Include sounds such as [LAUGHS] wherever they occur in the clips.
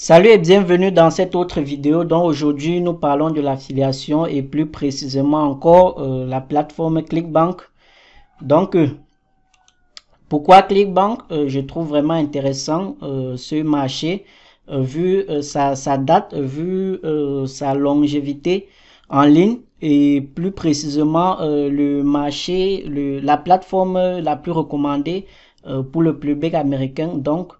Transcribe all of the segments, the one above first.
Salut et bienvenue dans cette autre vidéo dont aujourd'hui nous parlons de l'affiliation et plus précisément encore euh, la plateforme ClickBank. Donc, euh, pourquoi ClickBank euh, Je trouve vraiment intéressant ce marché vu sa, date, vu sa longévité en ligne et plus précisément le marché, la plateforme la plus recommandée pour le public américain. Donc,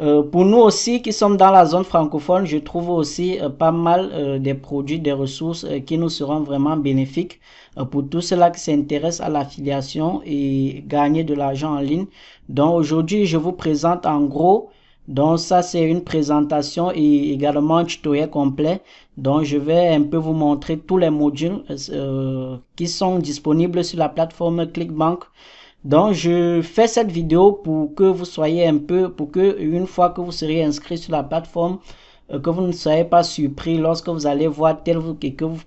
euh, pour nous aussi qui sommes dans la zone francophone, je trouve aussi euh, pas mal euh, des produits, des ressources qui nous seront vraiment bénéfiques pour tous ceux qui s'intéressent à l'affiliation et gagner de l'argent en ligne. Donc aujourd'hui, je vous présente en gros, donc ça c'est une présentation et également un tutoriel complet. Donc je vais un peu vous montrer tous les modules qui sont disponibles sur la plateforme ClickBank. Donc, je fais cette vidéo pour que vous soyez un peu, pour que une fois que vous serez inscrit sur la plateforme, euh, que vous ne soyez pas surpris lorsque vous allez voir tel ou que vous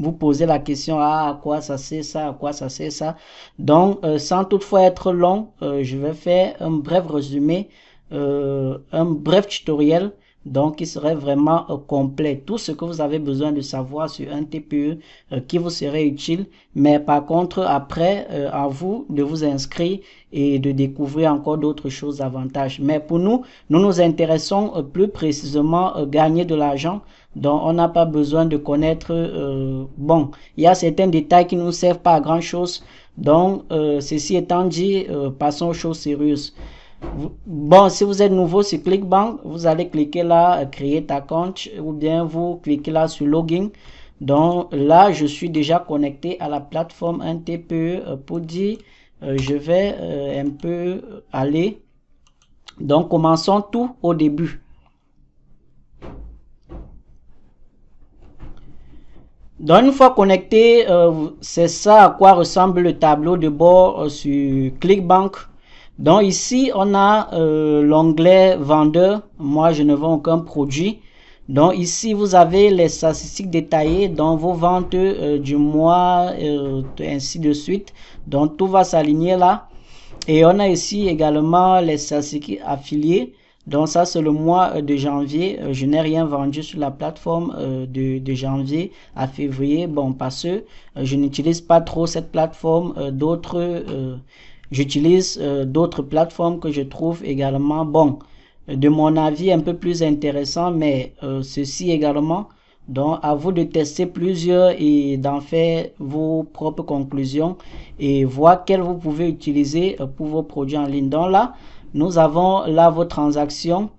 vous posez la question ah, à quoi ça c'est ça, à quoi ça c'est ça. Donc, euh, sans toutefois être long, euh, je vais faire un bref résumé, un bref tutoriel donc il serait vraiment euh, complet. Tout ce que vous avez besoin de savoir sur un TPE euh, qui vous serait utile, mais par contre après, euh, à vous de vous inscrire et de découvrir encore d'autres choses davantage. Mais pour nous, nous nous intéressons plus précisément à gagner de l'argent. dont on n'a pas besoin de connaître. bon, il y a certains détails qui ne nous servent pas à grand chose. Donc, ceci étant dit, passons aux choses sérieuses. Bon, si vous êtes nouveau sur ClickBank, vous allez cliquer là, euh, créer ta compte ou bien vous cliquez là sur login. Donc là, je suis déjà connecté à la plateforme NTPE euh, pour euh, je vais un peu aller. Donc commençons tout au début. Donc une fois connecté, c'est ça à quoi ressemble le tableau de bord sur ClickBank. Donc ici, on a euh, l'onglet vendeur. Moi, je ne vends aucun produit. Donc ici, vous avez les statistiques détaillées, dans vos ventes euh, du mois, euh, ainsi de suite. Donc tout va s'aligner là. Et on a ici également les statistiques affiliées. Donc ça, c'est le mois de janvier. Je n'ai rien vendu sur la plateforme de, de, janvier à février. Bon, parce que je n'utilise pas trop cette plateforme. D'autres J'utilise euh, d'autres plateformes que je trouve également bon, euh, de mon avis un peu plus intéressant, mais euh, ceci également. Donc, à vous de tester plusieurs et d'en faire vos propres conclusions et voir quelles vous pouvez utiliser pour vos produits en ligne. Donc là, nous avons là vos transactions.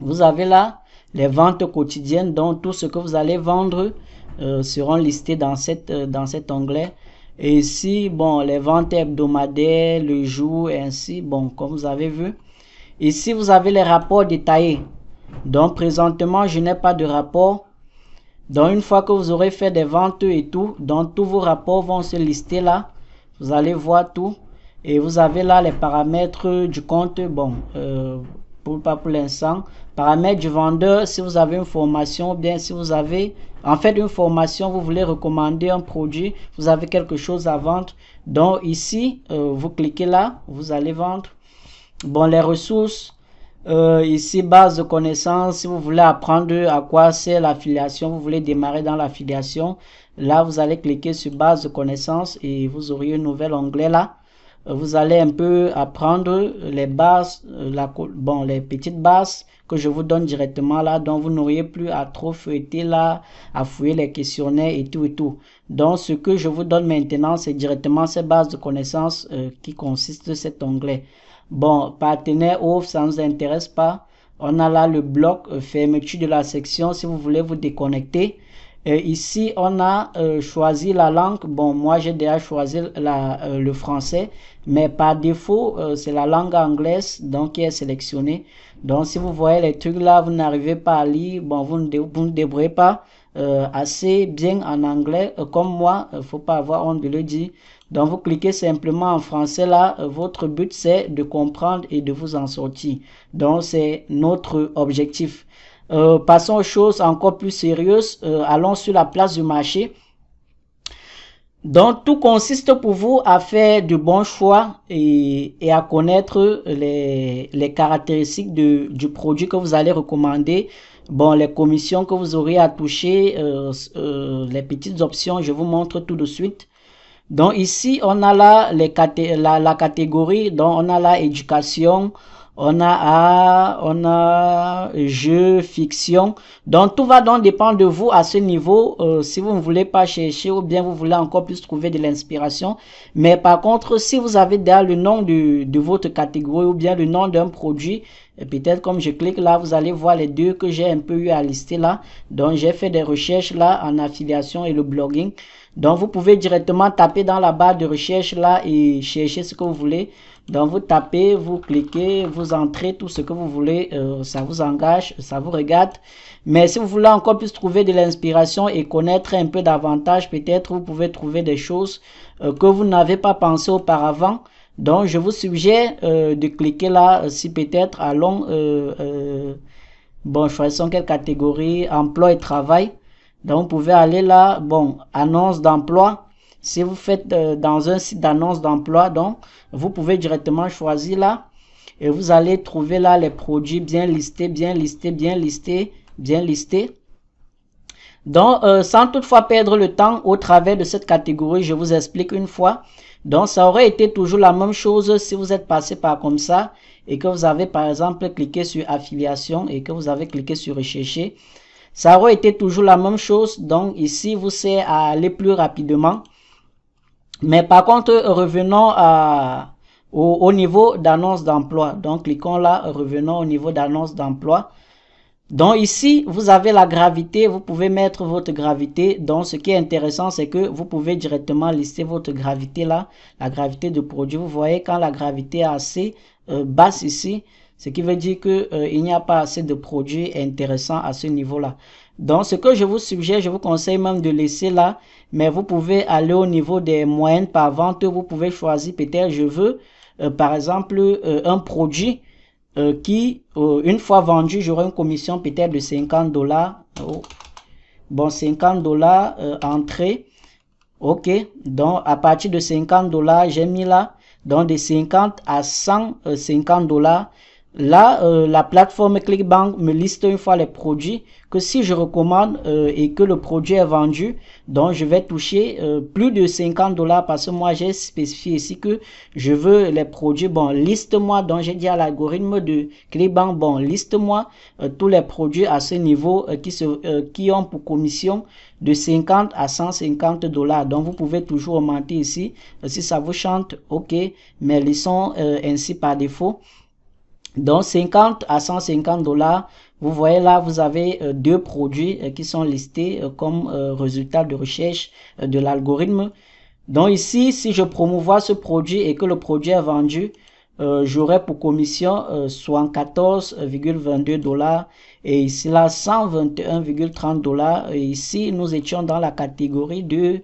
Vous avez là les ventes quotidiennes. dont tout ce que vous allez vendre seront listés dans, cette, dans cet onglet. Et ici, bon, les ventes hebdomadaires, le jour, ainsi, bon, comme vous avez vu. Ici, vous avez les rapports détaillés. Donc, présentement, je n'ai pas de rapport. Donc, une fois que vous aurez fait des ventes et tout, donc tous vos rapports vont se lister là. Vous allez voir tout. Et vous avez là les paramètres du compte. Bon, euh, pour, pas pour l'instant. Paramètres du vendeur, si vous avez une formation, bien si vous avez en fait, une formation, vous voulez recommander un produit, vous avez quelque chose à vendre. Donc ici, euh, vous cliquez là, vous allez vendre. Bon, les ressources, euh, ici, base de connaissances, si vous voulez apprendre à quoi c'est l'affiliation, vous voulez démarrer dans l'affiliation, là, vous allez cliquer sur base de connaissances et vous aurez un nouvel onglet là vous allez un peu apprendre les bases, euh, la, bon, les petites bases que je vous donne directement là, dont vous n'auriez plus à trop feuilleter là, à fouiller les questionnaires et tout et tout. Donc ce que je vous donne maintenant, c'est directement ces bases de connaissances euh, qui consistent cet onglet. Bon, partenaire off, ça ne nous intéresse pas. On a là le bloc euh, fermeture de la section si vous voulez vous déconnecter. Et ici, on a euh, choisi la langue. Bon, moi, j'ai déjà choisi la, euh, le français, mais par défaut, euh, c'est la langue anglaise donc, qui est sélectionnée. Donc, si vous voyez les trucs là, vous n'arrivez pas à lire, bon, vous ne, vous ne débrouillez pas assez bien en anglais. comme moi, il faut pas avoir honte de le dire. Donc, vous cliquez simplement en français là. votre but, c'est de comprendre et de vous en sortir. Donc, c'est notre objectif. Euh, passons aux choses encore plus sérieuses. Euh, allons sur la place du marché. Donc, tout consiste pour vous à faire du bon choix et, à connaître les, caractéristiques du produit que vous allez recommander. Bon, les commissions que vous aurez à toucher, euh, les petites options, je vous montre tout de suite. Donc ici, on a là les la, catégorie, donc on a là éducation, on a, on a jeu, fiction. Donc tout va donc dépendre de vous à ce niveau. Euh, si vous ne voulez pas chercher ou bien vous voulez encore plus trouver de l'inspiration. Mais par contre, si vous avez déjà le nom de, de votre catégorie ou bien le nom d'un produit, peut-être comme je clique là, vous allez voir les deux que j'ai un peu eu à lister là. Donc j'ai fait des recherches là en affiliation et le blogging. Donc, vous pouvez directement taper dans la barre de recherche là et chercher ce que vous voulez. Donc, vous tapez, vous cliquez, vous entrez tout ce que vous voulez. Euh, ça vous engage, ça vous regarde. Mais si vous voulez encore plus trouver de l'inspiration et connaître un peu davantage, peut-être vous pouvez trouver des choses euh, que vous n'avez pas pensé auparavant. Donc, je vous suggère euh, de cliquer là si peut-être allons... bon, choisissons quelle catégorie, emploi et travail. Donc, vous pouvez aller là, bon, annonce d'emploi. Si vous faites euh, dans un site d'annonce d'emploi, donc, vous pouvez directement choisir là. Et vous allez trouver là les produits bien listés, bien listés, bien listés, bien listés. Donc, euh, sans toutefois perdre le temps au travers de cette catégorie, je vous explique une fois. Donc, ça aurait été toujours la même chose si vous êtes passé par comme ça et que vous avez par exemple cliqué sur affiliation et que vous avez cliqué sur rechercher. Ça aurait été toujours la même chose. Donc ici, vous c'est à aller plus rapidement. Mais par contre, revenons à, au, niveau d'annonce d'emploi. Donc cliquons là, revenons au niveau d'annonce d'emploi. Donc ici, vous avez la gravité, vous pouvez mettre votre gravité. Donc ce qui est intéressant, c'est que vous pouvez directement lister votre gravité là, la gravité de produit. Vous voyez quand la gravité est assez euh, basse ici, ce qui veut dire qu'il euh, il n'y a pas assez de produits intéressants à ce niveau-là. Donc, ce que je vous suggère, je vous conseille même de laisser là, mais vous pouvez aller au niveau des moyennes par vente. Vous pouvez choisir peut-être, je veux, euh, par exemple, euh, un produit qui, une fois vendu, j'aurai une commission peut-être de 50 dollars. Oh. Bon, 50 dollars entrée. OK. Donc, à partir de 50 dollars, j'ai mis là. Donc, de 50 à 150 dollars. Là, euh, la plateforme ClickBank me liste une fois les produits que si je recommande euh, et que le produit est vendu, donc je vais toucher euh, plus de 50 dollars parce que moi j'ai spécifié ici que je veux les produits. Bon, liste-moi, donc j'ai dit à l'algorithme de ClickBank, bon, liste-moi tous les produits à ce niveau qui, se, qui ont pour commission de 50 à 150 dollars. Donc vous pouvez toujours augmenter ici si ça vous chante, ok, mais ils sont ainsi par défaut. Donc 50 à 150 dollars, vous voyez là, vous avez euh, deux produits euh, qui sont listés euh, comme résultat de recherche de l'algorithme. Donc ici, si je promouvois ce produit et que le produit est vendu, j'aurai pour commission 74,22 dollars et ici là 121,30 dollars. Et ici, nous étions dans la catégorie de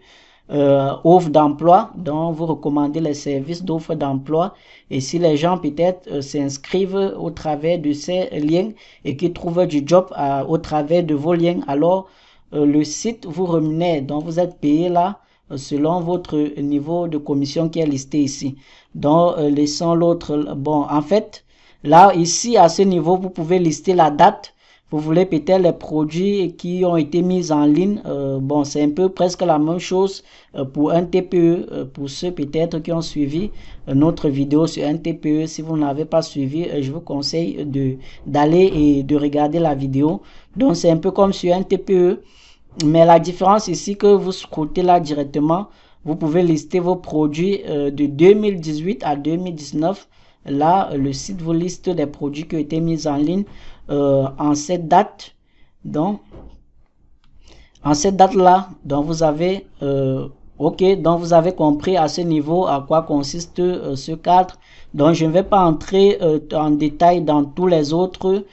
euh, offre d'emploi, dont vous recommandez les services d'offre d'emploi et si les gens peut-être euh, s'inscrivent au travers de ces liens et qui trouvent du job euh, au travers de vos liens, alors le site vous revenez donc vous êtes payé là selon votre niveau de commission qui est listé ici. Donc laissons l'autre, bon en fait là ici à ce niveau vous pouvez lister la date vous voulez peut-être les produits qui ont été mis en ligne. Euh, bon, c'est un peu presque la même chose euh, pour un TPE, euh, pour ceux peut-être qui ont suivi notre vidéo sur un TPE. Si vous n'avez pas suivi, je vous conseille de d'aller et de regarder la vidéo. Donc, c'est un peu comme sur un TPE. Mais la différence ici que vous scrutez là directement, vous pouvez lister vos produits de 2018 à 2019. Là, le site vous liste des produits qui ont été mis en ligne. Euh, en cette date. Donc, en cette date-là, donc vous avez, euh, ok, donc vous avez compris à ce niveau à quoi consiste euh, ce cadre. Donc, je ne vais pas entrer en détail dans tous les autres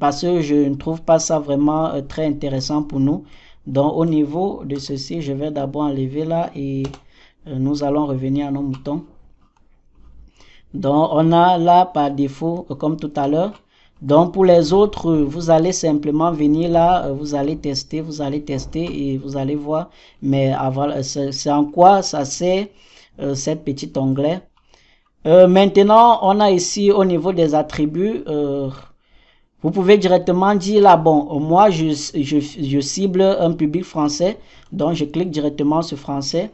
parce que je ne trouve pas ça vraiment très intéressant pour nous. Donc, au niveau de ceci, je vais d'abord enlever là et nous allons revenir à nos moutons. Donc, on a là par défaut, comme tout à l'heure, donc pour les autres, vous allez simplement venir là, euh, vous allez tester, vous allez tester et vous allez voir. Mais avant, euh, c'est en quoi ça sert euh, cette petite onglet. maintenant, on a ici au niveau des attributs, vous pouvez directement dire là, bon, moi je, je, cible un public français, donc je clique directement sur français.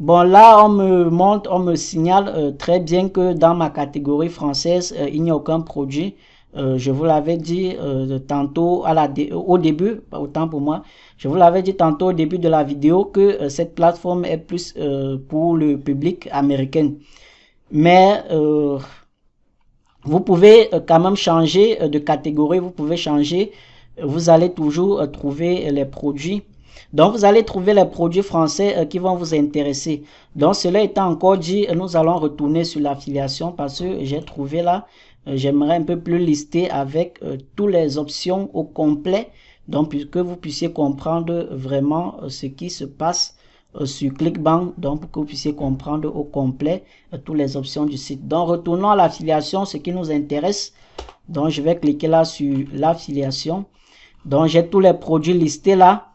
Bon, là, on me montre, on me signale très bien que dans ma catégorie française, il n'y a aucun produit. Euh, je vous l'avais dit euh, tantôt à au début, autant pour moi, je vous l'avais dit tantôt au début de la vidéo que euh, cette plateforme est plus pour le public américain. Mais vous pouvez quand même changer de catégorie, vous pouvez changer, vous allez toujours trouver les produits. Donc, vous allez trouver les produits français qui vont vous intéresser. Donc, cela étant encore dit, nous allons retourner sur l'affiliation parce que j'ai trouvé là euh, j'aimerais un peu plus lister avec euh, toutes les options au complet, donc que vous puissiez comprendre vraiment euh, ce qui se passe sur ClickBank, donc pour que vous puissiez comprendre au complet toutes les options du site. Donc retournons à l'affiliation, ce qui nous intéresse. Donc je vais cliquer là sur l'affiliation. Donc j'ai tous les produits listés là.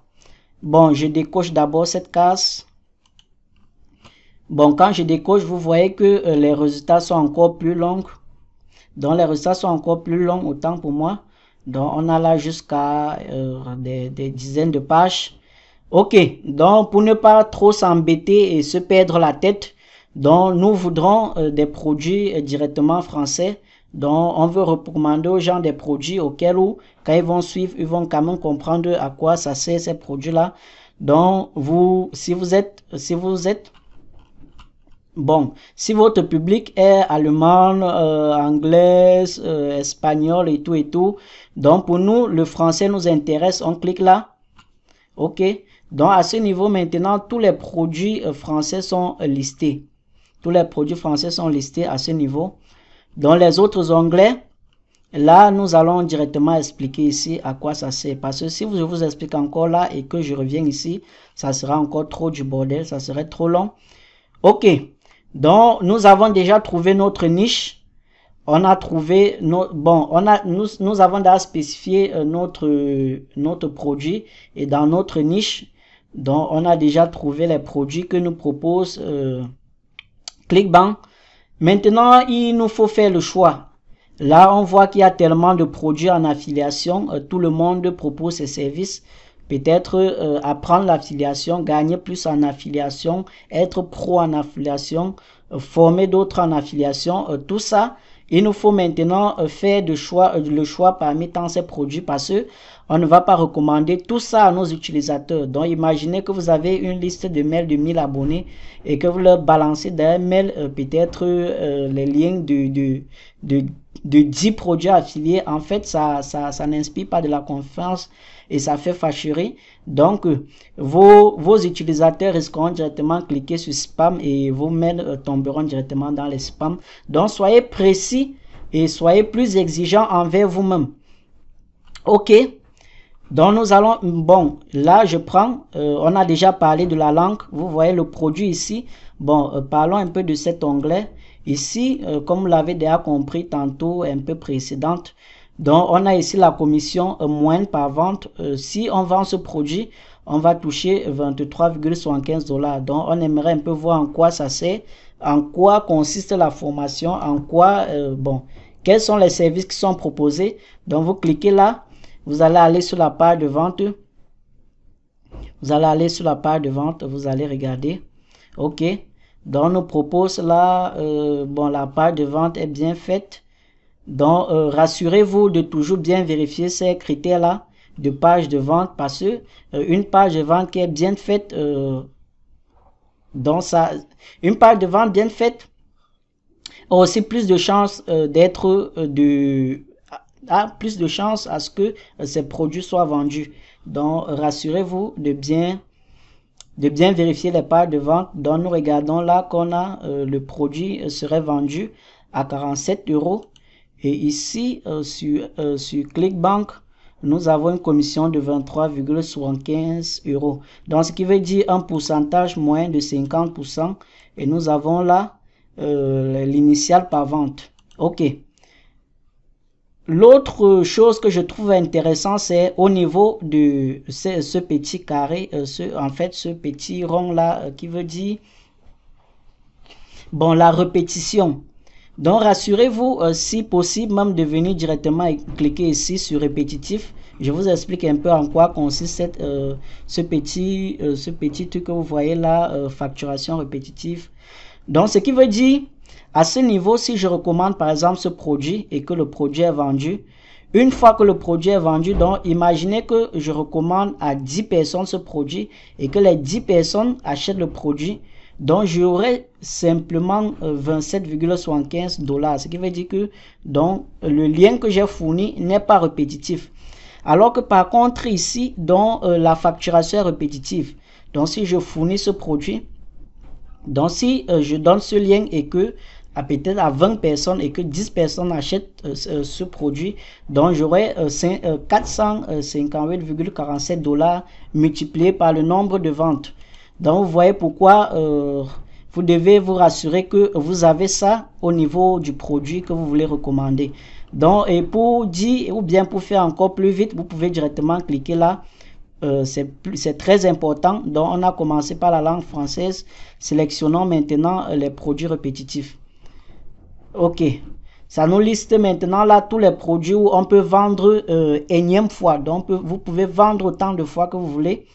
Bon, je décoche d'abord cette case. Bon, quand je décoche, vous voyez que les résultats sont encore plus longs. Donc les ressources sont encore plus longs autant pour moi. Donc on a là jusqu'à euh, des, dizaines de pages. Ok, donc pour ne pas trop s'embêter et se perdre la tête, donc nous voudrons euh, des produits euh, directement français. Donc on veut recommander aux gens des produits auxquels ou quand ils vont suivre, ils vont quand même comprendre à quoi ça sert ces produits-là. Donc vous, si vous êtes, si vous êtes Bon, si votre public est allemand, euh, anglais, euh, espagnol et tout et tout, donc pour nous, le français nous intéresse, on clique là. OK. Donc à ce niveau maintenant, tous les produits euh, français sont listés. Tous les produits français sont listés à ce niveau. Dans les autres anglais, là, nous allons directement expliquer ici à quoi ça sert. Parce que si je vous explique encore là et que je reviens ici, ça sera encore trop du bordel, ça serait trop long. OK. Donc, nous avons déjà trouvé notre niche. On a trouvé nos, bon, on a, nous, nous avons déjà spécifié euh, notre, euh, notre produit et dans notre niche, donc on a déjà trouvé les produits que nous propose euh, Clickbank. Maintenant, il nous faut faire le choix. Là, on voit qu'il y a tellement de produits en affiliation. tout le monde propose ses services peut-être euh, apprendre l'affiliation, gagner plus en affiliation, être pro en affiliation, euh, former d'autres en affiliation, euh, tout ça. Il nous faut maintenant faire de choix, le choix parmi tant ces produits parce que on ne va pas recommander tout ça à nos utilisateurs. Donc imaginez que vous avez une liste de mails de 1000 abonnés et que vous leur balancez d'un mail peut-être les liens de, de, de, de 10 produits affiliés. En fait, ça, ça, ça n'inspire pas de la confiance et ça fait fâcherie. Donc, euh, vos, utilisateurs risqueront directement cliquer sur spam et vos mails euh, tomberont directement dans les spams. Donc, soyez précis et soyez plus exigeant envers vous-même. OK. Donc nous allons, bon, là je prends, euh, on a déjà parlé de la langue, vous voyez le produit ici. Bon, parlons un peu de cet onglet. Ici, comme vous l'avez déjà compris tantôt, un peu précédente, donc, on a ici la commission euh, moins par vente. Euh, si on vend ce produit, on va toucher 23,75 dollars. Donc, on aimerait un peu voir en quoi ça sert, en quoi consiste la formation, en quoi, euh, bon, quels sont les services qui sont proposés. Donc, vous cliquez là, vous allez aller sur la page de vente. Vous allez aller sur la page de vente, vous allez regarder. OK. Donc, on nous propose là, bon, la page de vente est bien faite. Donc, euh, rassurez-vous de toujours bien vérifier ces critères-là de page de vente parce qu'une euh, une page de vente qui est bien faite, euh, dans une page de vente bien faite a aussi plus de chances d'être de a plus de chances à ce que ces produits soient vendus. Donc, rassurez-vous de bien de bien vérifier les pages de vente. Donc, nous regardons là qu'on a le produit serait vendu à 47 euros et ici, euh, sur, euh, sur ClickBank, nous avons une commission de 23,75 euros. Donc, ce qui veut dire un pourcentage moins de 50%. Et nous avons là euh, l'initial par vente. OK. L'autre chose que je trouve intéressant, c'est au niveau de ce, petit carré, euh, ce, en fait, ce petit rond là qui veut dire, bon, la répétition. Donc rassurez-vous, euh, si possible, même de venir directement et cliquer ici sur répétitif. Je vous explique un peu en quoi consiste euh, ce, petit, euh, ce petit truc que vous voyez là, facturation répétitive. Donc ce qui veut dire, à ce niveau, si je recommande par exemple ce produit et que le produit est vendu, une fois que le produit est vendu, donc imaginez que je recommande à 10 personnes ce produit et que les 10 personnes achètent le produit donc j'aurai simplement 27,75 euh, dollars. Ce qui veut dire que donc, le lien que j'ai fourni n'est pas répétitif. Alors que par contre ici, dont euh, la facturation est répétitive. Donc si je fournis ce produit, donc si euh, je donne ce lien et que à peut-être à 20 personnes et que 10 personnes achètent ce produit, donc j'aurai 458,47 dollars multiplié par le nombre de ventes. Donc, vous voyez pourquoi euh, vous devez vous rassurer que vous avez ça au niveau du produit que vous voulez recommander. Donc, et pour dire, ou bien pour faire encore plus vite, vous pouvez directement cliquer là. Euh, c'est très important. Donc, on a commencé par la langue française. Sélectionnons maintenant euh, les produits répétitifs. OK. Ça nous liste maintenant là tous les produits où on peut vendre euh, énième fois. Donc, vous pouvez vendre autant de fois que vous voulez.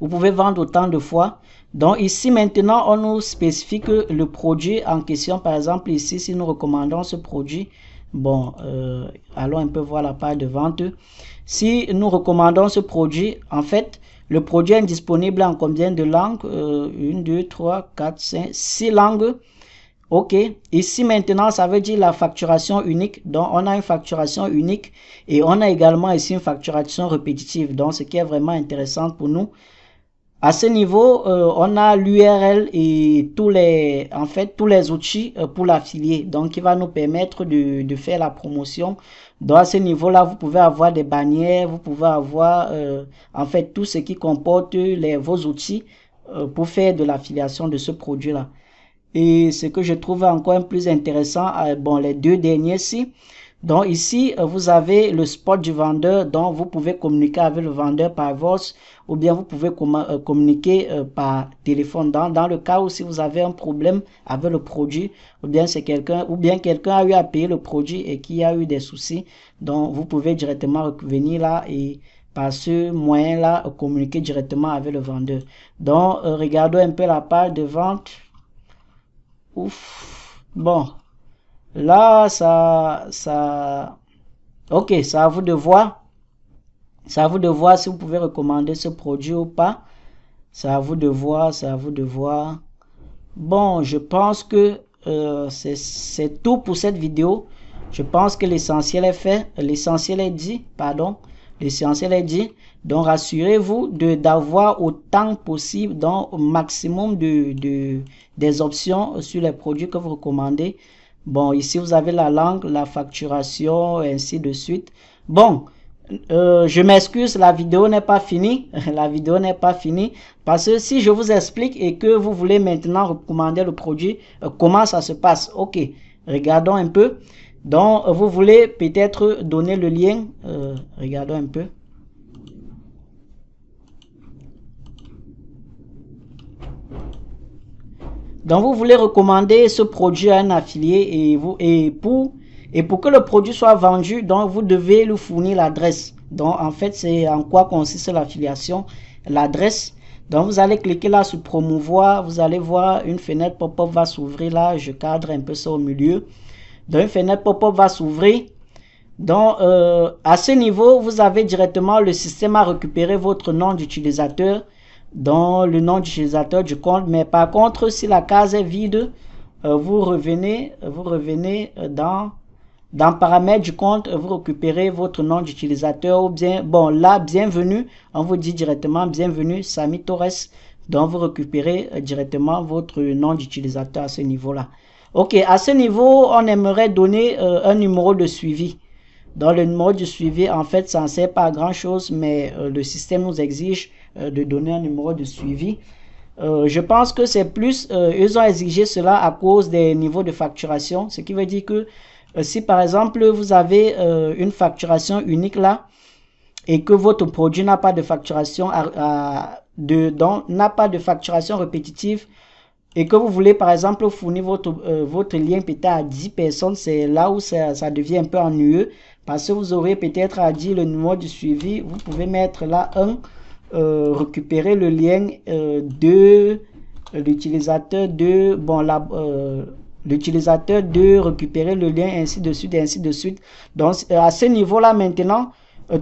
Vous pouvez vendre autant de fois. Donc ici maintenant, on nous spécifie que le produit en question, par exemple ici, si nous recommandons ce produit, bon, euh, allons un peu voir la page de vente. Si nous recommandons ce produit, en fait, le produit est disponible en combien de langues euh, Une, 2, 3, 4, 5, 6 langues. OK, ici maintenant, ça veut dire la facturation unique. Donc, on a une facturation unique et on a également ici une facturation répétitive. Donc, ce qui est vraiment intéressant pour nous. À ce niveau, euh, on a l'URL et tous les, en fait, tous les outils euh, pour l'affilier. Donc, qui va nous permettre de, de, faire la promotion. Donc, à ce niveau-là, vous pouvez avoir des bannières, vous pouvez avoir, euh, en fait, tout ce qui comporte les, vos outils pour faire de l'affiliation de ce produit-là. Et ce que je trouve encore plus intéressant, euh, bon, les deux derniers-ci. Donc ici, euh, vous avez le spot du vendeur, dont vous pouvez communiquer avec le vendeur par voice ou bien vous pouvez euh, communiquer par téléphone. Dans, dans le cas où si vous avez un problème avec le produit ou bien c'est quelqu'un ou bien quelqu'un a eu à payer le produit et qui a eu des soucis, donc vous pouvez directement venir là et par ce moyen-là communiquer directement avec le vendeur. Donc regardons un peu la page de vente. Ouf. Bon. Là, ça, ça, ok, ça à vous de voir. ça à vous de voir si vous pouvez recommander ce produit ou pas. ça à vous de voir, ça à vous de voir. Bon, je pense que euh, c'est tout pour cette vidéo. Je pense que l'essentiel est fait, l'essentiel est dit, pardon. Le est dit, donc rassurez-vous de, d'avoir autant possible, donc au maximum de, des options sur les produits que vous recommandez. Bon, ici vous avez la langue, la facturation, ainsi de suite. Bon, euh, je m'excuse, la vidéo n'est pas finie. [LAUGHS] la vidéo n'est pas finie. Parce que si je vous explique et que vous voulez maintenant recommander le produit, euh, comment ça se passe Ok, regardons un peu. Donc, vous voulez peut-être donner le lien. Euh, regardons un peu. Donc, vous voulez recommander ce produit à un affilié et, vous, et, pour, et pour que le produit soit vendu, donc vous devez lui fournir l'adresse. Donc, en fait, c'est en quoi consiste l'affiliation, l'adresse. Donc, vous allez cliquer là sur promouvoir. Vous allez voir une fenêtre pop-up va s'ouvrir là. Je cadre un peu ça au milieu. Donc une fenêtre pop-up va s'ouvrir. Donc euh, à ce niveau, vous avez directement le système à récupérer votre nom d'utilisateur dans le nom d'utilisateur du compte. Mais par contre, si la case est vide, euh, vous revenez, vous revenez dans dans paramètres du compte, vous récupérez votre nom d'utilisateur ou bien, bon, là, bienvenue, on vous dit directement bienvenue, Sami Torres. Donc, vous récupérez euh, directement votre nom d'utilisateur à ce niveau-là. Ok, à ce niveau, on aimerait donner euh, un numéro de suivi. Dans le numéro de suivi, en fait, ça ne sert pas à grand-chose, mais euh, le système nous exige euh, de donner un numéro de suivi. je pense que c'est plus, ils ont exigé cela à cause des niveaux de facturation, ce qui veut dire que si par exemple vous avez une facturation unique là et que votre produit n'a pas de facturation n'a pas de facturation répétitive, et que vous voulez par exemple fournir votre, euh, votre lien peut-être à 10 personnes, c'est là où ça, devient un peu ennuyeux parce que vous aurez peut-être à dire le numéro de suivi, vous pouvez mettre là un, euh, récupérer le lien euh, de l'utilisateur de, bon là, l'utilisateur de récupérer le lien ainsi de suite, ainsi de suite. Donc à ce niveau-là maintenant,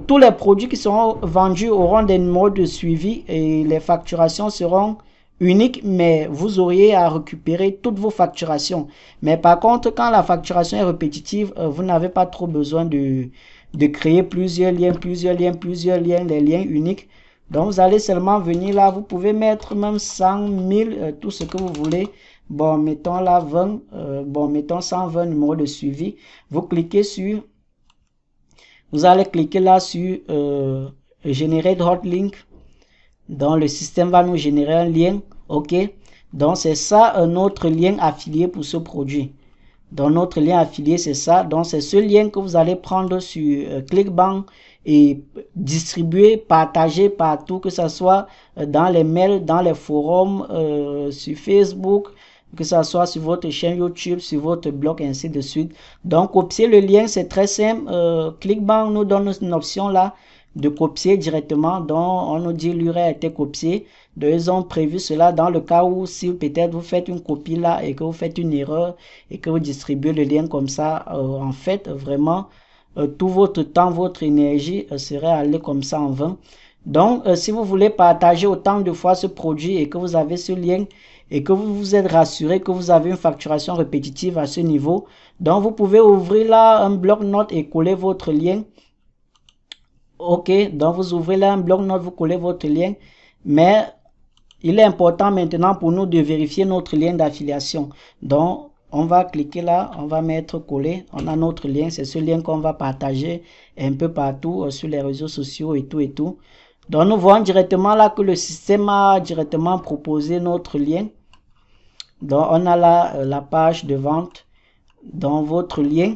tous les produits qui seront vendus auront des numéros de suivi et les facturations seront unique, mais vous auriez à récupérer toutes vos facturations. Mais par contre, quand la facturation est répétitive, euh, vous n'avez pas trop besoin de, de créer plusieurs liens, plusieurs liens, plusieurs liens, des liens uniques. Donc, vous allez seulement venir là, vous pouvez mettre même 100 000, euh, tout ce que vous voulez. Bon, mettons là 20, euh, bon, mettons 120 numéros de suivi. Vous cliquez sur, vous allez cliquer là sur Générer de donc le système va nous générer un lien, ok Donc c'est ça un autre lien affilié pour ce produit. Donc notre lien affilié c'est ça. Donc c'est ce lien que vous allez prendre sur euh, Clickbank et distribuer, partager partout, que ce soit euh, dans les mails, dans les forums, euh, sur Facebook, que ce soit sur votre chaîne YouTube, sur votre blog, ainsi de suite. Donc, copier le lien, c'est très simple. Euh, Clickbank nous donne une option là de copier directement dont on nous dit l'urée a été copiée. Donc, ils ont prévu cela dans le cas où, si peut-être vous faites une copie là et que vous faites une erreur et que vous distribuez le lien comme ça, euh, en fait, vraiment, euh, tout votre temps, votre énergie euh, serait allé comme ça en vain. Donc, si vous voulez partager autant de fois ce produit et que vous avez ce lien et que vous vous êtes rassuré que vous avez une facturation répétitive à ce niveau, donc vous pouvez ouvrir là un bloc-notes et coller votre lien OK, donc vous ouvrez là un bloc vous collez votre lien. Mais il est important maintenant pour nous de vérifier notre lien d'affiliation. Donc, on va cliquer là, on va mettre coller. On a notre lien, c'est ce lien qu'on va partager un peu partout euh, sur les réseaux sociaux et tout et tout. Donc, nous voyons directement là que le système a directement proposé notre lien. Donc, on a là euh, la page de vente dans votre lien.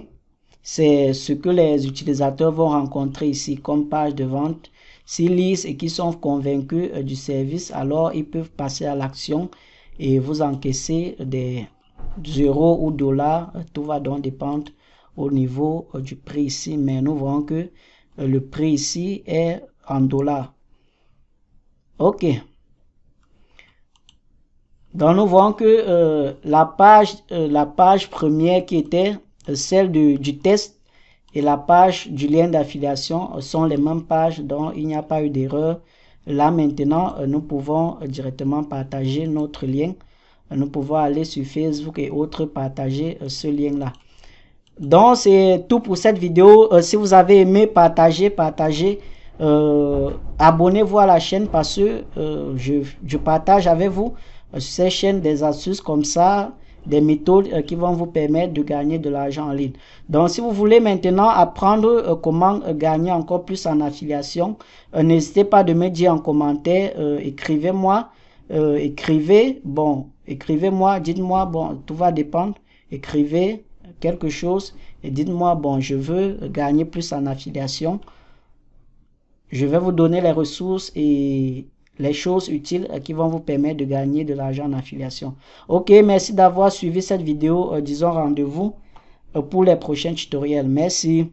C'est ce que les utilisateurs vont rencontrer ici comme page de vente. S'ils lisent et qu'ils sont convaincus euh, du service, alors ils peuvent passer à l'action et vous encaisser des euros ou dollars. Euh, tout va donc dépendre au niveau euh, du prix ici. Mais nous voyons que le prix ici est en dollars. OK. Donc nous voyons que la, page, la page première qui était celle du, test et la page du lien d'affiliation sont les mêmes pages, donc il n'y a pas eu d'erreur. Là maintenant, euh, nous pouvons euh, directement partager notre lien. Euh, nous pouvons aller sur Facebook et autres partager ce lien-là. Donc c'est tout pour cette vidéo. Si vous avez aimé, partagez, partagez. Abonnez-vous à la chaîne parce que je, je, partage avec vous sur cette chaîne des astuces comme ça des méthodes euh, qui vont vous permettre de gagner de l'argent en ligne. Donc, si vous voulez maintenant apprendre euh, comment euh, gagner encore plus en affiliation, n'hésitez pas de me dire en commentaire, écrivez-moi, écrivez, bon, écrivez-moi, dites-moi, bon, tout va dépendre, écrivez quelque chose et dites-moi, bon, je veux gagner plus en affiliation. Je vais vous donner les ressources et les choses utiles euh, qui vont vous permettre de gagner de l'argent en affiliation. Ok, merci d'avoir suivi cette vidéo. Euh, disons rendez-vous euh, pour les prochains tutoriels. Merci.